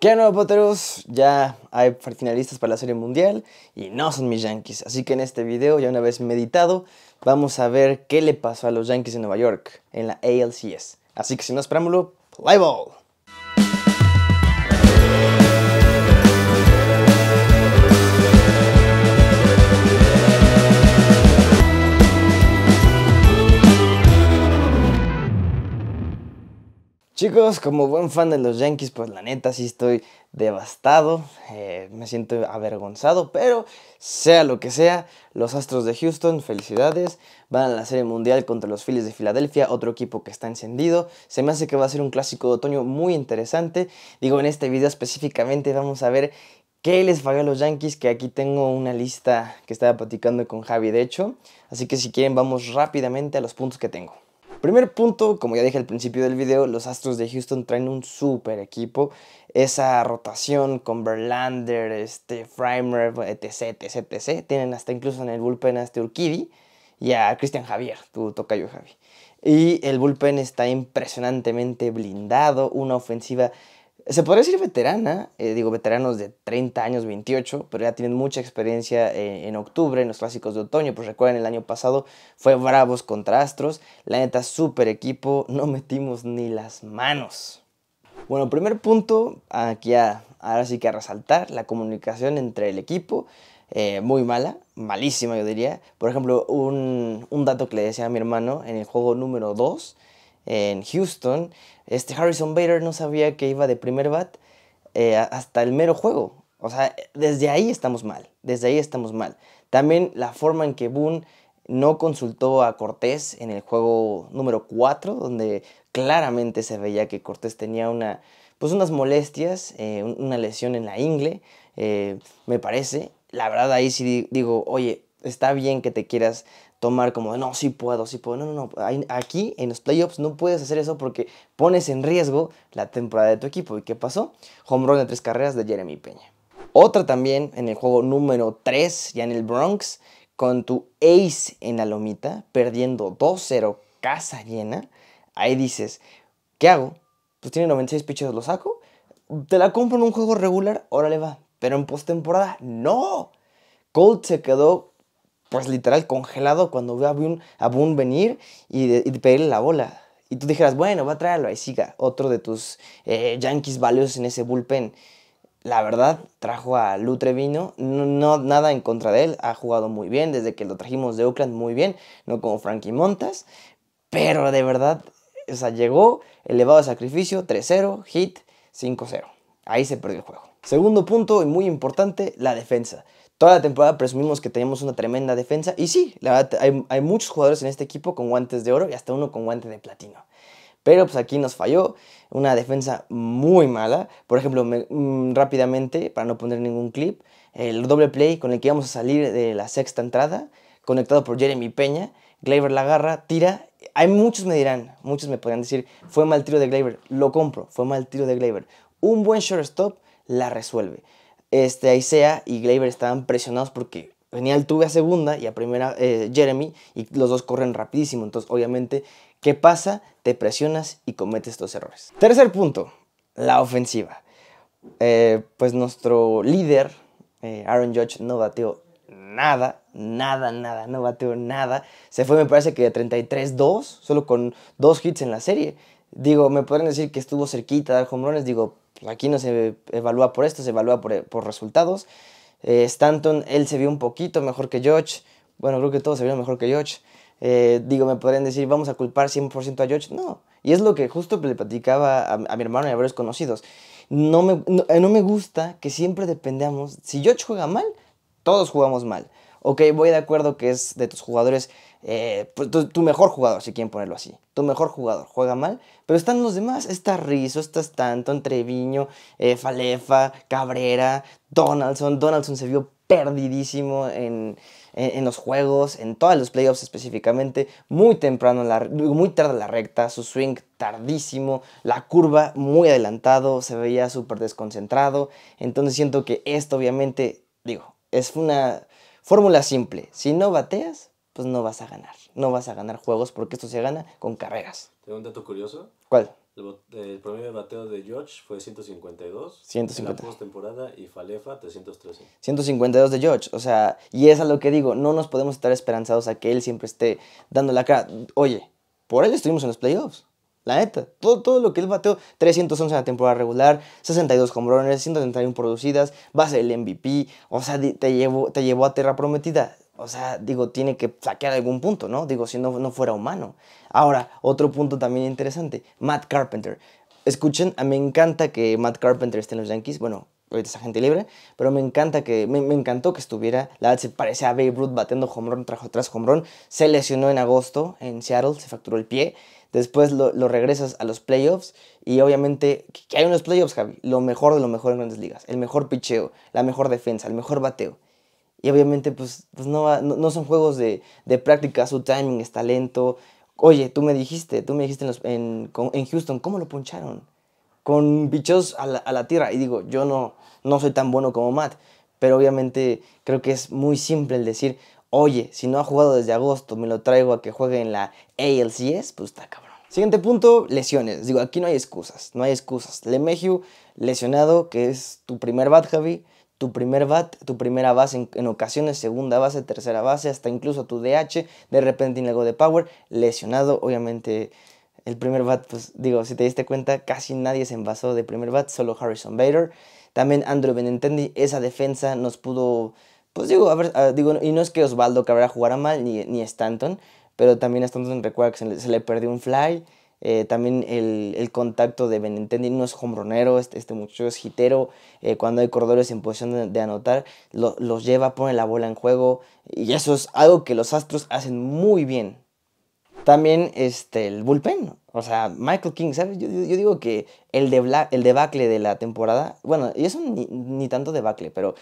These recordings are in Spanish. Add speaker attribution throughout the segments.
Speaker 1: ¿Qué nuevo poteros? Ya hay finalistas para la Serie Mundial y no son mis Yankees. Así que en este video, ya una vez meditado, vamos a ver qué le pasó a los Yankees de Nueva York en la ALCS. Así que si más preámbulo, play ball. Chicos, como buen fan de los Yankees, pues la neta sí estoy devastado, eh, me siento avergonzado, pero sea lo que sea, los Astros de Houston, felicidades, van a la Serie Mundial contra los Phillies de Filadelfia, otro equipo que está encendido, se me hace que va a ser un clásico de otoño muy interesante, digo, en este video específicamente vamos a ver qué les falló a los Yankees, que aquí tengo una lista que estaba platicando con Javi, de hecho, así que si quieren vamos rápidamente a los puntos que tengo. Primer punto, como ya dije al principio del video, los Astros de Houston traen un súper equipo. Esa rotación con Verlander, este, Freimer, etc, etc, etc. Tienen hasta incluso en el bullpen a este Urquidi y a Christian Javier, tu tocayo Javi. Y el bullpen está impresionantemente blindado, una ofensiva se podría decir veterana, eh, digo veteranos de 30 años, 28, pero ya tienen mucha experiencia eh, en octubre, en los clásicos de otoño, pues recuerden el año pasado fue Bravos contra Astros, la neta súper equipo, no metimos ni las manos. Bueno, primer punto, aquí a, ahora sí que a resaltar, la comunicación entre el equipo, eh, muy mala, malísima yo diría. Por ejemplo, un dato que le decía a mi hermano en el juego número 2, en Houston, este Harrison Bader no sabía que iba de primer bat eh, hasta el mero juego. O sea, desde ahí estamos mal, desde ahí estamos mal. También la forma en que Boone no consultó a Cortés en el juego número 4, donde claramente se veía que Cortés tenía una, pues unas molestias, eh, una lesión en la ingle, eh, me parece. La verdad ahí sí digo, oye, está bien que te quieras tomar como, no, sí puedo, sí puedo. No, no, no. Aquí en los playoffs no puedes hacer eso porque pones en riesgo la temporada de tu equipo. ¿Y qué pasó? Home run de tres carreras de Jeremy Peña. Otra también en el juego número 3, ya en el Bronx, con tu ace en la lomita, perdiendo 2-0, casa llena. Ahí dices, ¿qué hago? Pues tiene 96 pitches, lo saco. Te la compro en un juego regular, órale va. Pero en postemporada, no. Colt se quedó pues literal congelado cuando veo a Boone, venir y, pedirle la bola. Y tú dijeras, bueno, va a traerlo, ahí siga, otro de tus eh, Yankees valiosos en ese bullpen. La verdad, trajo a Lutrevino. no, nada en contra de él, ha jugado muy bien, desde que lo trajimos de Oakland muy bien, no como Frankie Montas, pero de verdad, o sea, llegó, elevado de sacrificio, 3-0, hit, 5-0. Ahí se perdió el juego. Segundo punto y muy importante, la defensa. Toda la temporada presumimos que teníamos una tremenda defensa y sí, la verdad hay, muchos jugadores en este equipo con guantes de oro y hasta uno con guante de platino. Pero pues aquí nos falló una defensa muy mala. Por ejemplo, mm, rápidamente, para no poner ningún clip, el doble play con el que íbamos a salir de la sexta entrada, conectado por Jeremy Peña, Gleyber la agarra, tira. Hay muchos me dirán, muchos me podrían decir, fue mal tiro de Gleyber, lo compro, fue mal tiro de Gleyber. Un buen shortstop la resuelve este, Aisea y Gleyber estaban presionados porque venía Tuve a segunda y a primera eh, Jeremy y los dos corren rapidísimo. Entonces, obviamente, ¿qué pasa? Te presionas y cometes estos errores. Tercer punto, la ofensiva. Eh, pues nuestro líder, eh, Aaron Judge, no bateó nada, nada, nada, no bateó nada. Se fue, me parece que de 33-2, solo con dos hits en la serie digo, me podrían decir que estuvo cerquita de dar hombrones, digo, aquí no se evalúa por esto, se evalúa por, eh, resultados. Eh, Stanton, él se vio un poquito mejor que George, bueno, creo que todos se vieron mejor que George. Eh, digo, me podrían decir, vamos a culpar 100% a George. No, y es lo que justo le platicaba a, mi hermano y a varios conocidos. No me, no, me gusta que siempre dependamos, si George juega mal, todos jugamos mal. Ok, voy de acuerdo que es de tus jugadores eh, pues, tu, mejor jugador, si quieren ponerlo así. Tu mejor jugador juega mal, pero están los demás. Está Rizzo, está Stanton, Treviño, eh, Falefa, Cabrera, Donaldson. Donaldson se vio perdidísimo en, los juegos, en todos los playoffs específicamente, muy temprano, la, muy tarde la recta, su swing tardísimo, la curva muy adelantado, se veía súper desconcentrado, entonces siento que esto obviamente, digo, es una fórmula simple, si no bateas, pues no vas a ganar. No vas a ganar juegos porque esto se gana con carreras. Tengo un dato curioso. ¿Cuál? El, promedio de bateo de George fue 152. 152 En la y Falefa 313. 152 de George. O sea, y es a lo que digo, no nos podemos estar esperanzados a que él siempre esté dando la cara. Oye, por él estuvimos en los playoffs. La neta, todo, lo que él bateó, 311 en la temporada regular, 62 home runners, 131 producidas, va a el MVP, o sea, te llevó, te llevó a tierra prometida. O sea, digo, tiene que saquear algún punto, ¿no? Digo, si no, no fuera humano. Ahora, otro punto también interesante, Matt Carpenter. Escuchen, me encanta que Matt Carpenter esté en los Yankees. Bueno, ahorita es agente libre, pero me encanta que, me, encantó que estuviera. La verdad se parecía a Babe Ruth batiendo hombrón tras, tras hombrón. Se lesionó en agosto en Seattle, se fracturó el pie. Después lo, regresas a los playoffs y obviamente que hay unos playoffs, Javi. Lo mejor de lo mejor en grandes ligas. El mejor picheo, la mejor defensa, el mejor bateo. Y obviamente, pues, pues no, son juegos de, práctica, su timing está lento. Oye, tú me dijiste, tú me dijiste en, Houston, ¿cómo lo puncharon? Con bichos a la, tierra. Y digo, yo no, no soy tan bueno como Matt, pero obviamente creo que es muy simple el decir, oye, si no ha jugado desde agosto, me lo traigo a que juegue en la ALCS, pues está cabrón. Siguiente punto, lesiones. Digo, aquí no hay excusas, no hay excusas. LeMahieu lesionado, que es tu primer bad Javi tu primer bat, tu primera base, en, ocasiones segunda base, tercera base, hasta incluso tu DH, de repente en de power, lesionado, obviamente el primer bat, pues digo, si te diste cuenta, casi nadie se envasó de primer bat, solo Harrison Bader, también Andrew Benintendi, esa defensa nos pudo, pues digo, a ver, digo, y no es que Osvaldo Cabrera jugara mal, ni, ni Stanton, pero también Stanton recuerda que se le perdió un fly, eh, también el, contacto de Benintendi no es hombronero, este, este, muchacho es jitero. Eh, cuando hay corredores en posición de, anotar, los lleva, pone la bola en juego. Y eso es algo que los Astros hacen muy bien. También este, el bullpen, o sea, Michael King, ¿sabes? Yo, digo que el, de el debacle de la temporada, bueno, y eso ni, ni tanto debacle, pero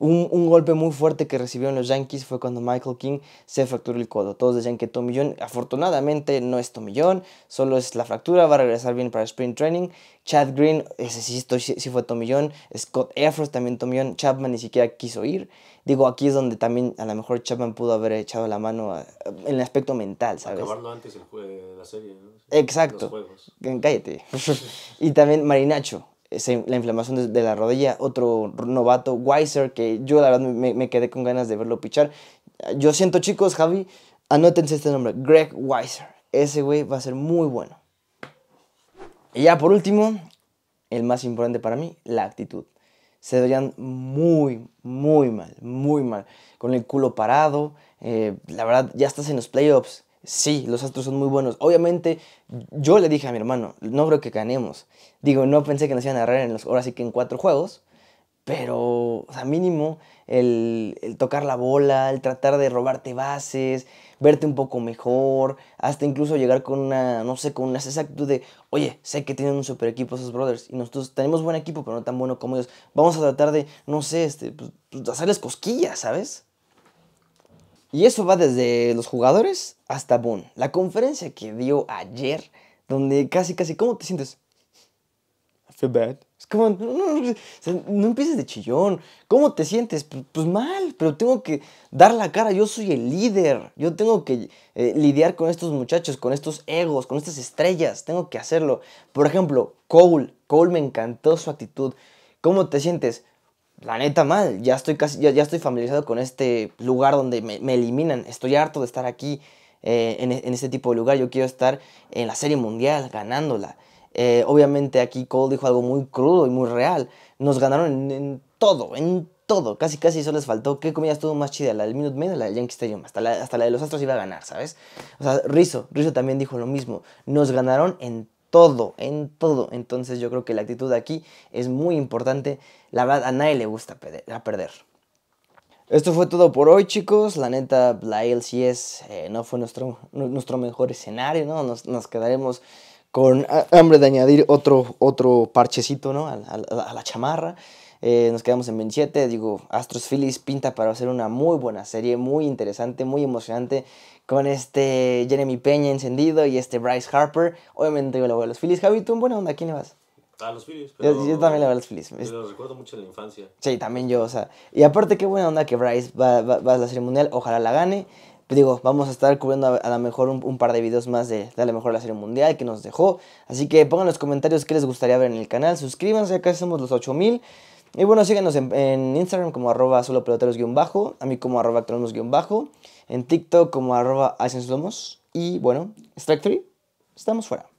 Speaker 1: un, golpe muy fuerte que recibieron los Yankees fue cuando Michael King se fracturó el codo. Todos decían que tomillón, afortunadamente no es tomillón, solo es la fractura, va a regresar bien para sprint Training. Chad Green, ese sí, sí fue tomillón. Scott Efros también tomillón. Chapman ni siquiera quiso ir. Digo, aquí es donde también a lo mejor Chapman pudo haber echado la mano en el aspecto mental, ¿sabes? Acabarlo antes de la serie, ¿no? Exacto. Los Cállate. y también Marinacho la inflamación de, la rodilla, otro novato, Weiser, que yo la verdad me, quedé con ganas de verlo pichar. Yo siento chicos, Javi, anótense este nombre, Greg Weiser. Ese güey va a ser muy bueno. Y ya por último, el más importante para mí, la actitud. Se verían muy, muy mal, muy mal. Con el culo parado. Eh, la verdad, ya estás en los playoffs sí, los Astros son muy buenos. Obviamente, yo le dije a mi hermano, no creo que ganemos. Digo, no pensé que nos iban a agarrar en los, ahora sí que en cuatro juegos, pero, o sea, mínimo el, el, tocar la bola, el tratar de robarte bases, verte un poco mejor, hasta incluso llegar con una, no sé, con una esa de, oye, sé que tienen un super equipo esos brothers y nosotros tenemos buen equipo, pero no tan bueno como ellos. Vamos a tratar de, no sé, este, pues, pues, hacerles cosquillas, ¿sabes? Y eso va desde los jugadores hasta Boone. La conferencia que dio ayer, donde casi, casi, ¿cómo te sientes? I feel bad. Es como, no, no, no, empieces de chillón. ¿Cómo te sientes? Pues, mal, pero tengo que dar la cara. Yo soy el líder. Yo tengo que eh, lidiar con estos muchachos, con estos egos, con estas estrellas. Tengo que hacerlo. Por ejemplo, Cole. Cole me encantó su actitud. ¿Cómo te sientes? la neta mal, ya estoy, casi, ya, estoy familiarizado con este lugar donde me, eliminan, estoy harto de estar aquí eh, e, en, este tipo de lugar, yo quiero estar en la serie mundial ganándola. Eh, obviamente aquí Cole dijo algo muy crudo y muy real, nos ganaron en, todo, en todo, casi casi eso les faltó. ¿Qué comida estuvo más chida? ¿La del Minute Maid o la del Yankee Stadium? Hasta la, de los Astros iba a ganar, ¿sabes? O sea, Rizzo, Rizzo también dijo lo mismo, nos ganaron en todo, en todo. Entonces yo creo que la actitud aquí es muy importante. La verdad, a nadie le gusta perder. Esto fue todo por hoy, chicos. La neta, la LCS eh, no fue nuestro, nuestro mejor escenario, ¿no? Nos, quedaremos con hambre de añadir otro, otro parchecito, a la chamarra. Eh, nos quedamos en 27. Digo, Astros Phillies pinta para hacer una muy buena serie, muy interesante, muy emocionante. Con este Jeremy Peña encendido y este Bryce Harper. Obviamente yo le voy a los Phillies. Javi, tú en buena onda, ¿a quién le vas? A los Phillies. yo, también le voy a los Phillies. yo lo recuerdo mucho de la infancia. Sí, también yo, o sea. Y aparte, qué buena onda que Bryce va, a la serie mundial. Ojalá la gane pues digo, vamos a estar cubriendo a, lo mejor un, par de videos más de, de a mejor la serie mundial que nos dejó. Así que pongan en los comentarios qué les gustaría ver en el canal. Suscríbanse, acá somos los 8000. Y bueno, síganos en, Instagram como arroba solo peloteros-bajo, a mí como arroba bajo en TikTok como arroba lomos y bueno, Strike 3, estamos fuera.